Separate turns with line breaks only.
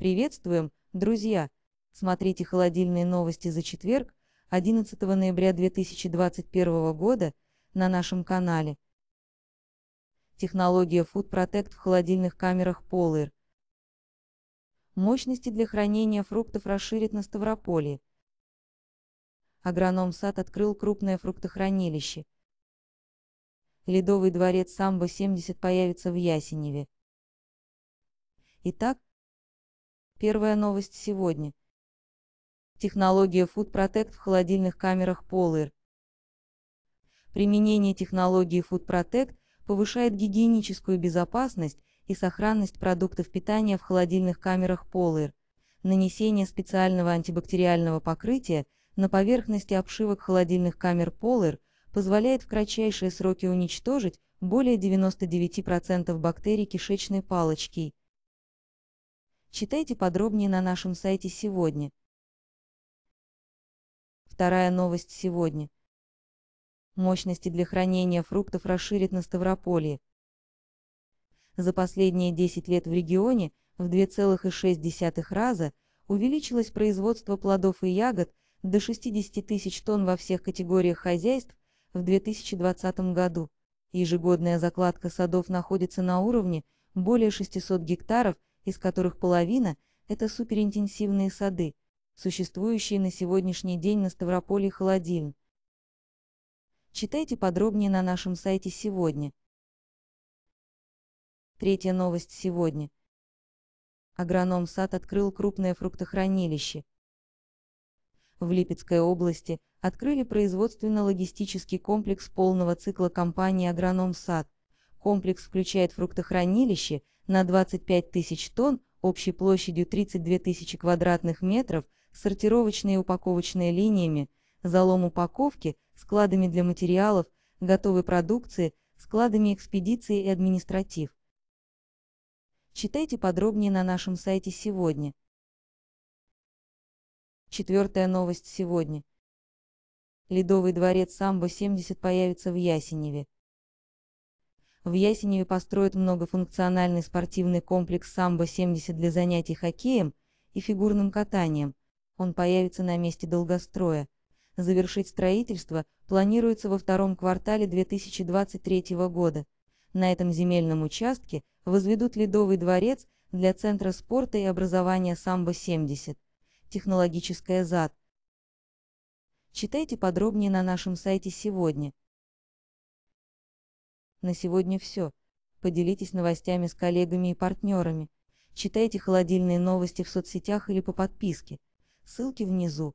Приветствуем, друзья! Смотрите холодильные новости за четверг, 11 ноября 2021 года на нашем канале. Технология Food Protect в холодильных камерах Polar. Мощности для хранения фруктов расширит на Ставрополье. Агроном САД открыл крупное фруктохранилище. Ледовый дворец Самбо-70 появится в Ясеневе. Итак, Первая новость сегодня. Технология Food Protect в холодильных камерах Polar. Применение технологии Food Protect повышает гигиеническую безопасность и сохранность продуктов питания в холодильных камерах Polar. Нанесение специального антибактериального покрытия на поверхности обшивок холодильных камер Polar позволяет в кратчайшие сроки уничтожить более 99% бактерий кишечной палочки Читайте подробнее на нашем сайте сегодня. Вторая новость сегодня. Мощности для хранения фруктов расширят на Ставрополье. За последние 10 лет в регионе в 2,6 раза увеличилось производство плодов и ягод до 60 тысяч тонн во всех категориях хозяйств в 2020 году. Ежегодная закладка садов находится на уровне более 600 гектаров – из которых половина – это суперинтенсивные сады, существующие на сегодняшний день на Ставрополе и Холодин. Читайте подробнее на нашем сайте сегодня. Третья новость сегодня. Агроном сад открыл крупное фруктохранилище. В Липецкой области открыли производственно-логистический комплекс полного цикла компании «Агроном сад». Комплекс включает фруктохранилище – на 25 тысяч тонн общей площадью 32 тысячи квадратных метров, сортировочные и упаковочные линиями, залом упаковки, складами для материалов, готовой продукции, складами экспедиции и административ. Читайте подробнее на нашем сайте сегодня. Четвертая новость сегодня. Ледовый дворец самбо-70 появится в Ясеневе. В Ясеневе построят многофункциональный спортивный комплекс «Самбо-70» для занятий хоккеем и фигурным катанием. Он появится на месте долгостроя. Завершить строительство планируется во втором квартале 2023 года. На этом земельном участке возведут ледовый дворец для Центра спорта и образования «Самбо-70». Технологическая ЗАД. Читайте подробнее на нашем сайте сегодня. На сегодня все. Поделитесь новостями с коллегами и партнерами. Читайте холодильные новости в соцсетях или по подписке. Ссылки внизу.